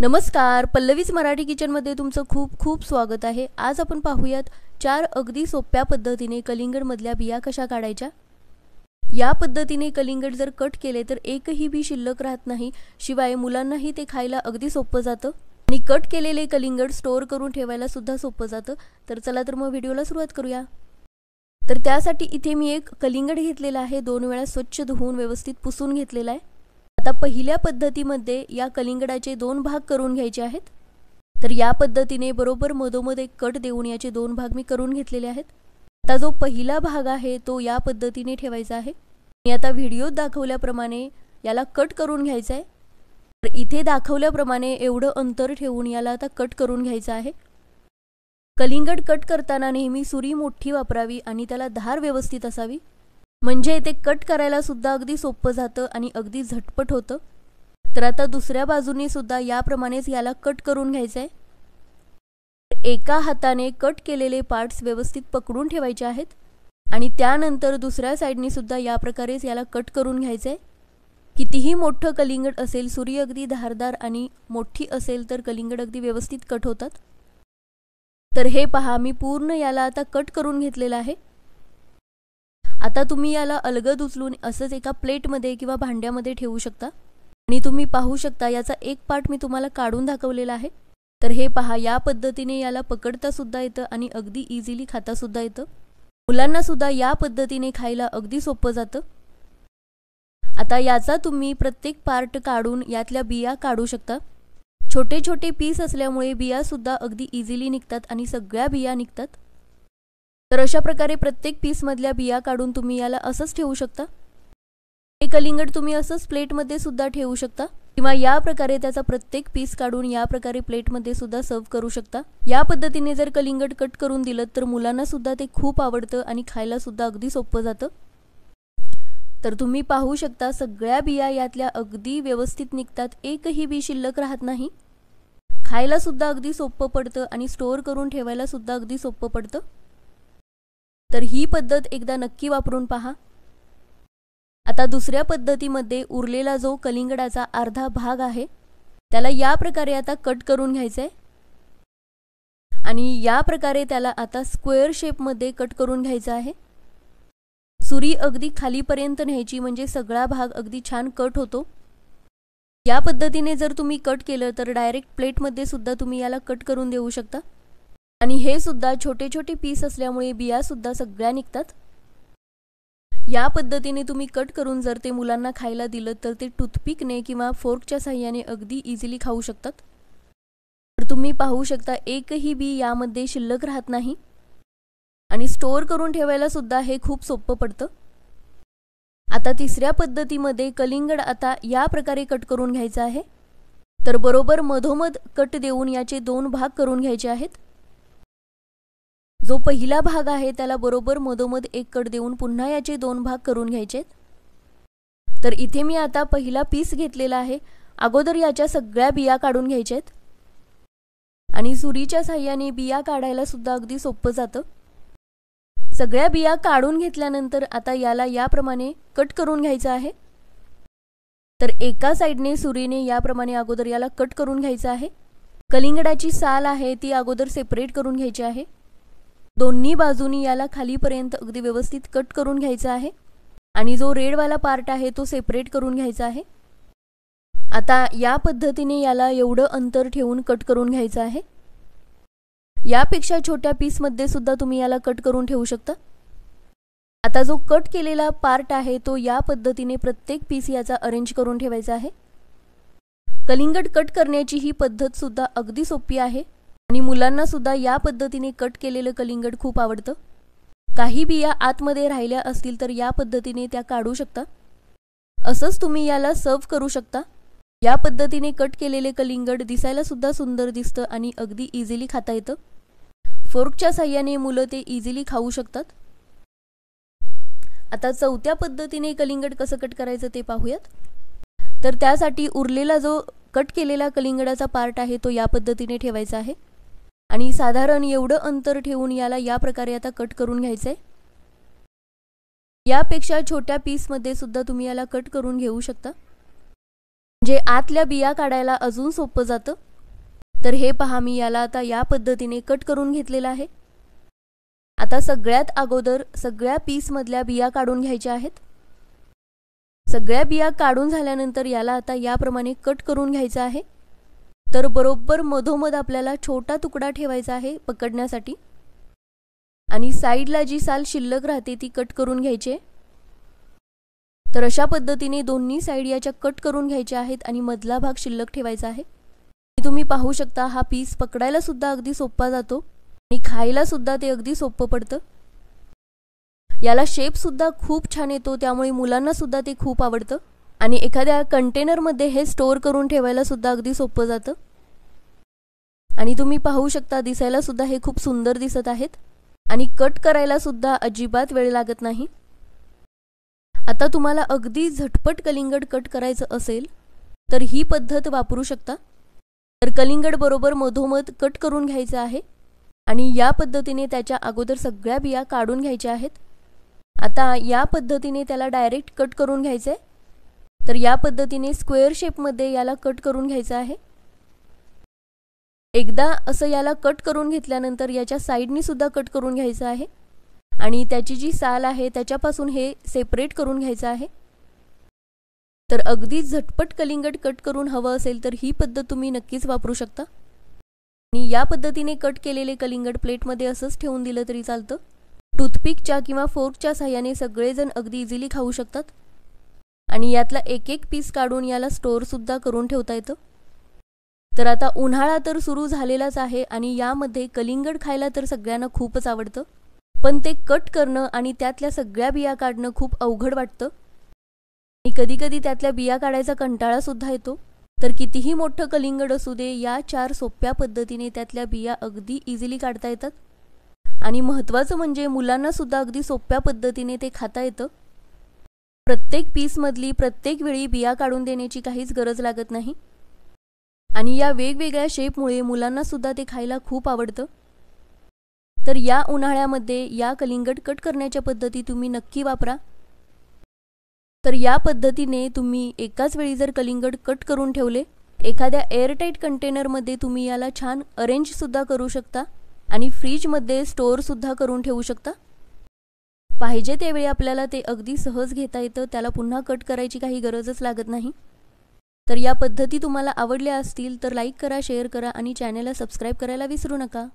नमस्कार पल्लवीज मराठी किचनमध्ये तुमचं खूप खूप स्वागत आहे आज आपण पाहूयात चार अगदी सोप्या पद्धतीने कलिंगडमधल्या बिया कशा काढायच्या या पद्धतीने कलिंगड जर कट केले तर एकही बी शिल्लक राहत नाही शिवाय मुलांनाही ते खायला अगदी सोपं जातं आणि कट केलेले कलिंगड स्टोअर करून ठेवायला सुद्धा सोपं जातं तर चला तर मग व्हिडिओला सुरुवात करूया तर त्यासाठी इथे मी एक कलिंगड घेतलेला आहे दोन वेळा स्वच्छ धुवून व्यवस्थित पुसून घेतलेला आहे आता पहिल्या पद्धतीमध्ये या कलिंगडाचे दोन भाग करून घ्यायचे आहेत तर या पद्धतीने बरोबर मधोमध एक कट देऊन याचे दोन भाग मी करून घेतलेले आहेत आता जो पहिला भाग आहे तो या पद्धतीने ठेवायचा आहे मी आता व्हिडिओत दाखवल्याप्रमाणे याला कट करून घ्यायचा आहे तर इथे दाखवल्याप्रमाणे एवढं अंतर ठेवून याला आता कट करून घ्यायचं आहे कलिंगड कट करताना नेहमी सुरी मोठी वापरावी आणि त्याला धार व्यवस्थित असावी म्हणजे ते कट करायला सुद्धा अगदी सोपं जातं आणि अगदी झटपट होतं तर आता दुसऱ्या बाजूनी सुद्धा याप्रमाणेच याला कट करून घ्यायचं आहे एका हाताने कट केलेले पार्ट्स व्यवस्थित पकडून ठेवायचे आहेत आणि त्यानंतर दुसऱ्या साईडनी सुद्धा या प्रकारेच याला कट करून घ्यायचं आहे कितीही मोठं कलिंगड असेल सूर्य अगदी धारदार आणि मोठी असेल तर कलिंगड अगदी व्यवस्थित कट होतात तर हे पहा मी पूर्ण याला आता कट करून घेतलेलं आहे आता तुम्ही याला अलगद उचलून असंच एका प्लेटमध्ये किंवा भांड्यामध्ये ठेवू शकता आणि तुम्ही पाहू शकता याचा एक पार्ट मी तुम्हाला काढून दाखवलेला आहे तर हे पहा या पद्धतीने याला पकडता सुद्धा येतं आणि अगदी इझिली खाता सुद्धा येतं मुलांना सुद्धा या पद्धतीने खायला अगदी सोपं जातं आता याचा तुम्ही प्रत्येक पार्ट काढून यातल्या बिया काढू शकता छोटे छोटे पीस असल्यामुळे बियासुद्धा अगदी इझिली निघतात आणि सगळ्या बिया निघतात तर अशा प्रकारे प्रत्येक पीसमधल्या बिया काढून तुम्ही याला असंच ठेवू शकता हे कलिंगड तुम्ही असंच प्लेटमध्ये सुद्धा ठेवू शकता किंवा या प्रकारे त्याचा प्रत्येक पीस काढून या प्रकारे प्लेटमध्ये सुद्धा सर्व करू शकता या पद्धतीने जर कलिंगड कट करून दिलं तर मुलांना सुद्धा ते खूप आवडतं आणि खायला सुद्धा अगदी सोपं जातं तर तुम्ही पाहू शकता सगळ्या बिया यातल्या अगदी व्यवस्थित निघतात एकही बी शिल्लक राहत नाही खायला सुद्धा अगदी सोपं पडतं आणि स्टोअर करून ठेवायला सुद्धा अगदी सोपं पडतं तर ही पद्धत एकदा नक्की वापरून पहा आता दुसऱ्या पद्धतीमध्ये उरलेला जो कलिंगडाचा अर्धा भाग आहे त्याला या प्रकारे आता कट करून घ्यायचा आहे आणि या प्रकारे त्याला आता स्क्वेअर शेपमध्ये कट करून घ्यायचा आहे सुरी अगदी खालीपर्यंत न्यायची म्हणजे सगळा भाग अगदी छान कट होतो या पद्धतीने जर तुम्ही कट केलं तर डायरेक्ट प्लेटमध्ये सुद्धा तुम्ही याला कट करून देऊ शकता आणि हे सुद्धा छोटे छोटे पीस असल्यामुळे बियासुद्धा सगळ्या निघतात या पद्धतीने तुम्ही कट करून जर ते मुलांना खायला दिलं तर ते टूथपिकने किंवा फोर्कच्या सहाय्याने अगदी इझिली खाऊ शकतात तर तुम्ही पाहू शकता एकही बी यामध्ये शिल्लक राहत नाही आणि स्टोअर करून ठेवायला सुद्धा हे खूप सोपं पडतं आता तिसऱ्या पद्धतीमध्ये कलिंगड आता या प्रकारे कट करून घ्यायचं आहे तर बरोबर मधोमध कट देऊन याचे दोन भाग करून घ्यायचे आहेत जो पहिला भाग आहे त्याला बरोबर मधोमध एक कट देऊन पुन्हा याचे दोन भाग करून घ्यायचे तर इथे मी आता पहिला पीस घेतलेला आहे अगोदर याच्या सगळ्या बिया काढून घ्यायच्यात आणि सुरीच्या साह्याने बिया काढायला सुद्धा अगदी सोपं जातं सगळ्या बिया काढून घेतल्यानंतर आता याला याप्रमाणे कट करून घ्यायचं आहे तर एका साईडने सुरीने याप्रमाणे अगोदर याला कट करून घ्यायचं आहे कलिंगडाची साल आहे ती अगोदर सेपरेट करून घ्यायची आहे दोन्ही बाजूनी याला खालीपर्यंत अगदी व्यवस्थित कट करून घ्यायचा आहे आणि जो रेडवाला पार्ट आहे तो सेपरेट करून घ्यायचा आहे आता या पद्धतीने याला एवढं अंतर ठेवून कट करून घ्यायचं आहे यापेक्षा छोट्या पीसमध्ये सुद्धा तुम्ही याला कट करून ठेवू शकता आता जो कट केलेला पार्ट आहे तो या पद्धतीने प्रत्येक पीस याचा अरेंज करून ठेवायचा आहे कलिंगड कट करण्याची ही पद्धतसुद्धा अगदी सोपी आहे आणि मुलांना सुद्धा या पद्धतीने कट केलेलं कलिंगड खूप आवडतं काही बिया आतमध्ये राहिल्या असतील तर या पद्धतीने त्या काढू शकता असंच तुम्ही याला सर्व करू शकता या पद्धतीने कट केलेले कलिंगड दिसायला सुद्धा सुंदर दिसतं आणि अगदी इझिली खाता येतं फोर्कच्या साह्याने मुलं ते इझिली खाऊ शकतात आता चौथ्या पद्धतीने कलिंगड कसं कट करायचं ते पाहूयात तर त्यासाठी उरलेला जो कट केलेला कलिंगडाचा पार्ट आहे तो या पद्धतीने ठेवायचा आहे आणि साधारण एवढं अंतर ठेवून याला या प्रकारे आता कट करून घ्यायचं आहे यापेक्षा छोट्या पीसमध्ये सुद्धा तुम्ही याला कट करून घेऊ शकता जे आतल्या बिया काढायला अजून सोपं जातं तर हे पहा मी याला आता या पद्धतीने कट करून घेतलेलं आहे आता सगळ्यात अगोदर सगळ्या पीसमधल्या बिया काढून घ्यायच्या आहेत सगळ्या बिया काढून झाल्यानंतर याला आता याप्रमाणे कट करून घ्यायचं आहे तर बरोबर मधोमध आपल्याला छोटा तुकडा ठेवायचा आहे पकडण्यासाठी आणि साईडला जी साल शिल्लक राहते ती कट करून घ्यायची तर अशा पद्धतीने दोन्ही साईड याच्या कट करून घ्यायच्या आहेत आणि मधला भाग शिल्लक ठेवायचा आहे तुम्ही पाहू शकता हा पीस पकडायला सुद्धा अगदी सोप्पा जातो आणि खायला सुद्धा ते अगदी सोपं पडतं याला शेप सुद्धा खूप छान येतो त्यामुळे मुलांना सुद्धा ते खूप आवडतं आणि एखाद्या कंटेनरमध्ये हे स्टोअर करून ठेवायला सुद्धा अगदी सोपं जातं आणि तुम्ही पाहू शकता दिसायला सुद्धा हे खूप सुंदर दिसत आहेत आणि कट करायला सुद्धा अजिबात वेळ लागत नाही आता तुम्हाला अगदी झटपट कलिंगड कट करायचं असेल तर ही पद्धत वापरू शकता तर कलिंगड बरोबर मधोमध कट करून घ्यायचं आहे आणि या पद्धतीने त्याच्या अगोदर सगळ्या बिया काढून घ्यायच्या आहेत आता या पद्धतीने त्याला डायरेक्ट कट करून घ्यायचं आहे तर या पद्धतीने स्क्वेअर शेपमध्ये याला कट करून घ्यायचं आहे एकदा असं याला कट करून घेतल्यानंतर याच्या साईडनी सुद्धा कट करून घ्यायचं आहे आणि त्याची जी साल आहे त्याच्यापासून हे सेपरेट करून घ्यायचं आहे तर अगदी झटपट कलिंगड कट करून हवं असेल तर ही पद्धत तुम्ही नक्कीच वापरू शकता आणि या पद्धतीने कट केलेले कलिंगड प्लेटमध्ये असंच ठेवून दिलं तरी चालतं टूथपिकच्या किंवा फोर्कच्या सहाय्याने सगळेजण अगदी इझिली खाऊ शकतात आणि यातला एक एक पीस काढून याला स्टोअरसुद्धा करून ठेवता येतं तर आता उन्हाळा तर सुरू झालेलाच आहे आणि यामध्ये कलिंगड खायला तर सगळ्यांना खूपच आवडतं पण ते कट करणं आणि त्यातल्या सगळ्या बिया काढणं खूप अवघड वाटतं आणि कधीकधी त्यातल्या बिया काढायचा कंटाळासुद्धा येतो तर कितीही मोठं कलिंगड असू दे या चार सोप्या पद्धतीने त्यातल्या बिया अगदी इझिली काढता येतात आणि महत्त्वाचं म्हणजे मुलांनासुद्धा अगदी सोप्या पद्धतीने ते खाता येतं प्रत्येक पीसमधली प्रत्येक वेळी बिया काढून देण्याची काहीच गरज लागत नाही आणि या वेगवेगळ्या शेपमुळे मुलांना सुद्धा ते खायला खूप आवडतं तर या उन्हाळ्यामध्ये या कलिंगड कट करण्याच्या पद्धती तुम्ही नक्की वापरा तर या पद्धतीने तुम्ही एकाच वेळी जर कलिंगड कट करून ठेवले एखाद्या एअरटाईट कंटेनरमध्ये तुम्ही याला छान अरेंजसुद्धा करू शकता आणि फ्रीजमध्ये स्टोअरसुद्धा करून ठेवू शकता पाहिजे त्यावेळी आपल्याला ते अगदी सहज घेता येतं त्याला पुन्हा कट करायची काही गरजच लागत नाही तर या पद्धती तुम्हाला आवडल्या असतील तर लाईक करा शेअर करा आणि चॅनेलला सबस्क्राईब करायला विसरू नका